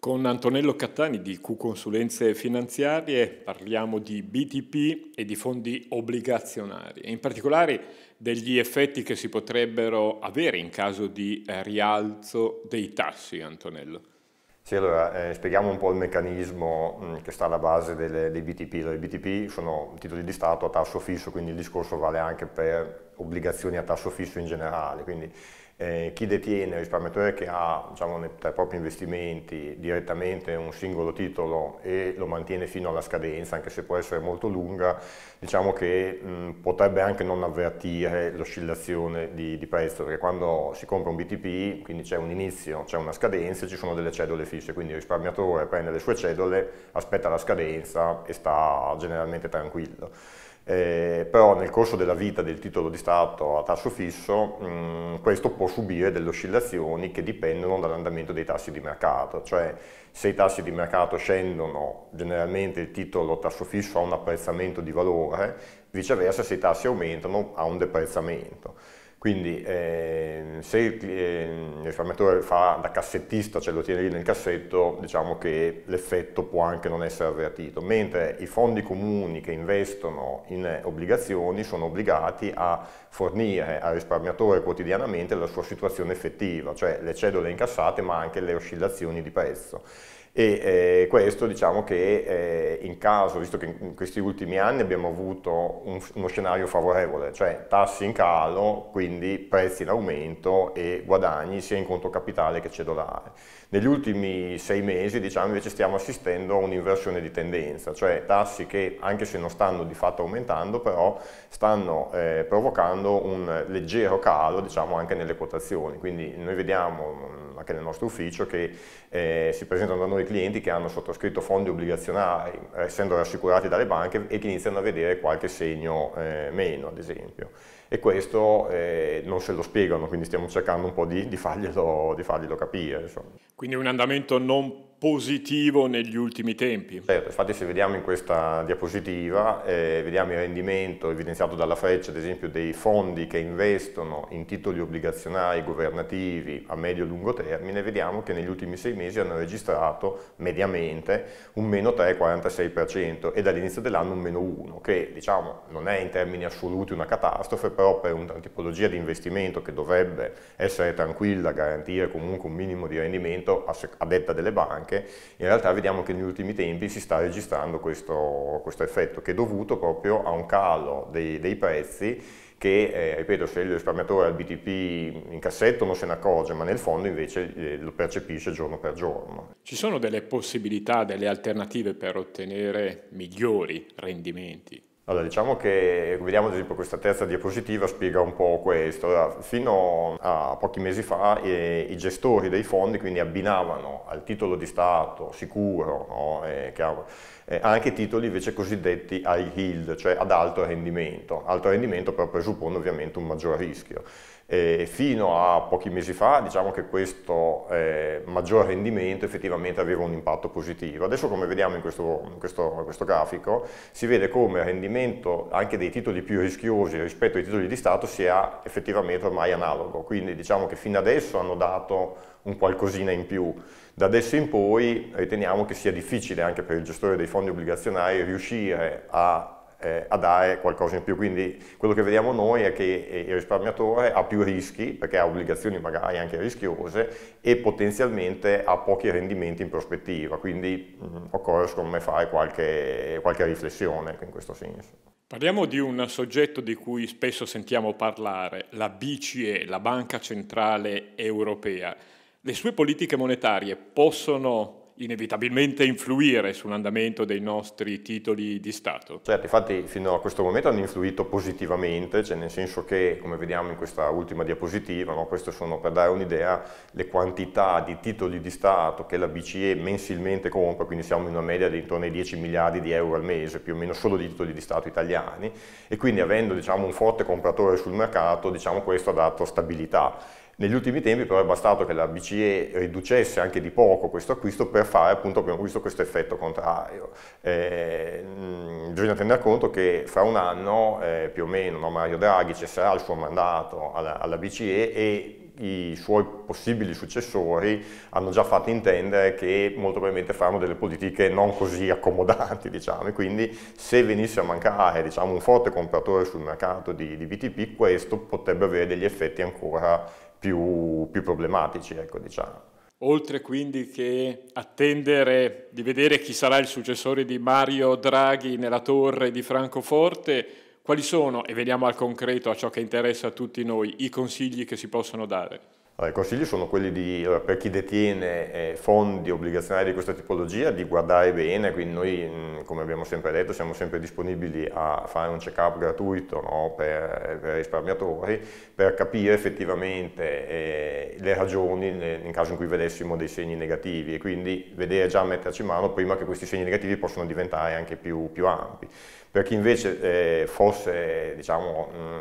Con Antonello Cattani di Q Consulenze Finanziarie parliamo di BTP e di fondi obbligazionari, e in particolare degli effetti che si potrebbero avere in caso di eh, rialzo dei tassi, Antonello. Sì, allora eh, spieghiamo un po' il meccanismo mm, che sta alla base delle, dei BTP. Allora, I BTP sono titoli di Stato a tasso fisso, quindi il discorso vale anche per obbligazioni a tasso fisso in generale. Quindi eh, chi detiene, il risparmiatore che ha diciamo, nei, tra i propri investimenti direttamente un singolo titolo e lo mantiene fino alla scadenza, anche se può essere molto lunga, diciamo che mh, mm, potrebbe anche non avvertire l'oscillazione di, di, prezzo, perché quando si compra un BTP, quindi c'è un inizio, c'è una scadenza e ci sono delle cedole fisse, quindi il risparmiatore prende le sue cedole, aspetta la scadenza e sta generalmente tranquillo eh, però nel corso della vita del titolo di Stato a tasso fisso mh, mm, questo può subire delle oscillazioni che dipendono dall'andamento dei tassi di mercato, cioè se i tassi di mercato scendono generalmente il titolo a tasso fisso ha un apprezzamento di valore, viceversa se i tassi aumentano ha un deprezzamento. Quindi eh, se il, eh, il risparmiatore fa da cassettista, cioè lo tiene lì nel cassetto, diciamo che l'effetto può anche non essere avvertito, mentre i fondi comuni che investono in obbligazioni sono obbligati a fornire al risparmiatore quotidianamente la sua situazione effettiva, cioè le cedole incassate ma anche le oscillazioni di prezzo e eh, questo diciamo che eh, in caso, visto che in questi ultimi anni abbiamo avuto un, uno scenario favorevole, cioè tassi in calo, quindi prezzi in aumento e guadagni sia in conto capitale che cedolare. Negli ultimi sei mesi diciamo invece stiamo assistendo a un'inversione di tendenza, cioè tassi che anche se non stanno di fatto aumentando però stanno eh, provocando un leggero calo diciamo anche nelle quotazioni, quindi noi vediamo mm, anche nel nostro ufficio, che eh, si presentano da noi clienti che hanno sottoscritto fondi obbligazionari, eh, essendo rassicurati dalle banche, e che iniziano a vedere qualche segno eh, meno, ad esempio. E questo eh, non se lo spiegano, quindi stiamo cercando un po' di, di, farglielo, di farglielo, capire. Insomma. Quindi un andamento non positivo negli ultimi tempi. Certo, infatti se vediamo in questa diapositiva, eh, vediamo il rendimento evidenziato dalla freccia, ad esempio, dei fondi che investono in titoli obbligazionari governativi a medio e lungo termine, vediamo che negli ultimi sei mesi hanno registrato mediamente un meno 3,46% e dall'inizio dell'anno un meno 1, che diciamo non è in termini assoluti una catastrofe, però per una tipologia di investimento che dovrebbe essere tranquilla, garantire comunque un minimo di rendimento a, a detta delle banche, banche, in realtà vediamo che negli ultimi tempi si sta registrando questo, questo effetto che è dovuto proprio a un calo dei, dei prezzi che, eh, ripeto, se il risparmiatore ha il BTP in cassetto non se ne accorge, ma nel fondo invece eh, lo percepisce giorno per giorno. Ci sono delle possibilità, delle alternative per ottenere migliori rendimenti? Allora, diciamo che, vediamo ad esempio questa terza diapositiva spiega un po' questo. Allora, fino a pochi mesi fa eh, i gestori dei fondi quindi abbinavano al titolo di Stato sicuro, no? eh, eh anche titoli invece cosiddetti high yield, cioè ad alto rendimento. Alto rendimento però presuppone ovviamente un maggior rischio. E fino a pochi mesi fa diciamo che questo eh, maggior rendimento effettivamente aveva un impatto positivo. Adesso come vediamo in questo, in questo, in questo grafico si vede come il rendimento rendimento anche dei titoli più rischiosi rispetto ai titoli di Stato sia effettivamente ormai analogo, quindi diciamo che fino adesso hanno dato un qualcosina in più. Da adesso in poi riteniamo che sia difficile anche per il gestore dei fondi obbligazionari riuscire a eh, a dare qualcosa in più. Quindi quello che vediamo noi è che eh, il risparmiatore ha più rischi, perché ha obbligazioni magari anche rischiose, e potenzialmente ha pochi rendimenti in prospettiva. Quindi mh, mm, occorre secondo me fare qualche, qualche riflessione in questo senso. Parliamo di un soggetto di cui spesso sentiamo parlare, la BCE, la Banca Centrale Europea. Le sue politiche monetarie possono inevitabilmente influire sull'andamento dei nostri titoli di Stato. Certo, infatti fino a questo momento hanno influito positivamente, cioè nel senso che, come vediamo in questa ultima diapositiva, no, queste sono per dare un'idea le quantità di titoli di Stato che la BCE mensilmente compra, quindi siamo in una media di intorno ai 10 miliardi di euro al mese, più o meno solo di titoli di Stato italiani, e quindi avendo diciamo, un forte compratore sul mercato, diciamo, questo ha dato stabilità negli ultimi tempi però è bastato che la BCE riducesse anche di poco questo acquisto per fare appunto abbiamo visto questo effetto contrario. Eh, mh, mm, bisogna tener conto che fra un anno eh, più o meno no, Mario Draghi cesserà il suo mandato alla, alla BCE e i suoi possibili successori hanno già fatto intendere che molto probabilmente faranno delle politiche non così accomodanti, diciamo, e quindi se venisse a mancare diciamo, un forte compratore sul mercato di, di BTP, questo potrebbe avere degli effetti ancora più più, più problematici, ecco, diciamo. Oltre quindi che attendere di vedere chi sarà il successore di Mario Draghi nella torre di Francoforte, quali sono, e veniamo al concreto, a ciò che interessa a tutti noi, i consigli che si possono dare? Allora, I consigli sono quelli di, allora, per chi detiene eh, fondi obbligazionari di questa tipologia, di guardare bene, quindi noi, mh, mm, come abbiamo sempre detto, siamo sempre disponibili a fare un check-up gratuito no, per, per, risparmiatori, per capire effettivamente eh, le ragioni nel, in caso in cui vedessimo dei segni negativi e quindi vedere già metterci mano prima che questi segni negativi possano diventare anche più, più ampi. Per chi invece eh, fosse diciamo, mh, mm,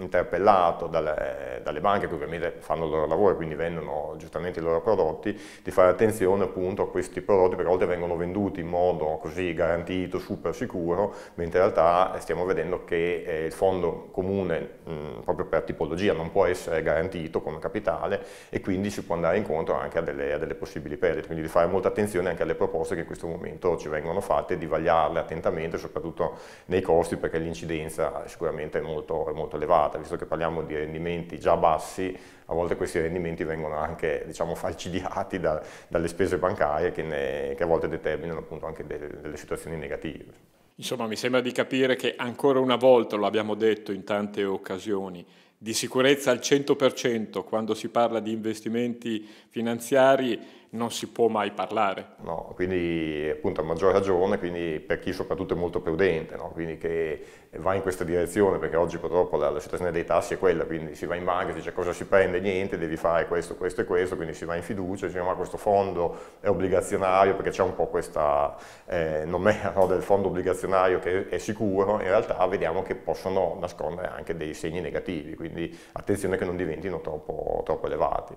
interpellato dalle, dalle, banche che ovviamente fanno il loro lavoro e quindi vendono giustamente i loro prodotti, di fare attenzione appunto a questi prodotti perché a volte vengono venduti in modo così garantito, super sicuro, mentre in realtà stiamo vedendo che eh, il fondo comune mh, mm, proprio per tipologia non può essere garantito come capitale e quindi si può andare incontro anche a delle, a delle possibili perdite, quindi di fare molta attenzione anche alle proposte che in questo momento ci vengono fatte, di vagliarle attentamente, soprattutto nei costi perché l'incidenza sicuramente è molto, è molto, elevata, visto che parliamo di rendimenti già bassi, a volte questi rendimenti vengono anche diciamo, falcidiati da, dalle spese bancarie che, ne, che, a volte determinano appunto anche delle, delle situazioni negative. Insomma, mi sembra di capire che ancora una volta, lo abbiamo detto in tante occasioni, di sicurezza al 100% quando si parla di investimenti finanziari non si può mai parlare. No, quindi appunto a maggior ragione quindi per chi soprattutto è molto prudente, no? quindi che va in questa direzione perché oggi purtroppo la, la, situazione dei tassi è quella, quindi si va in banca, si dice cosa si prende, niente, devi fare questo, questo e questo, quindi si va in fiducia, dice diciamo, ma questo fondo è obbligazionario perché c'è un po' questa eh, nomea no? del fondo obbligazionario che è sicuro, in realtà vediamo che possono nascondere anche dei segni negativi, quindi attenzione che non diventino troppo, troppo elevati.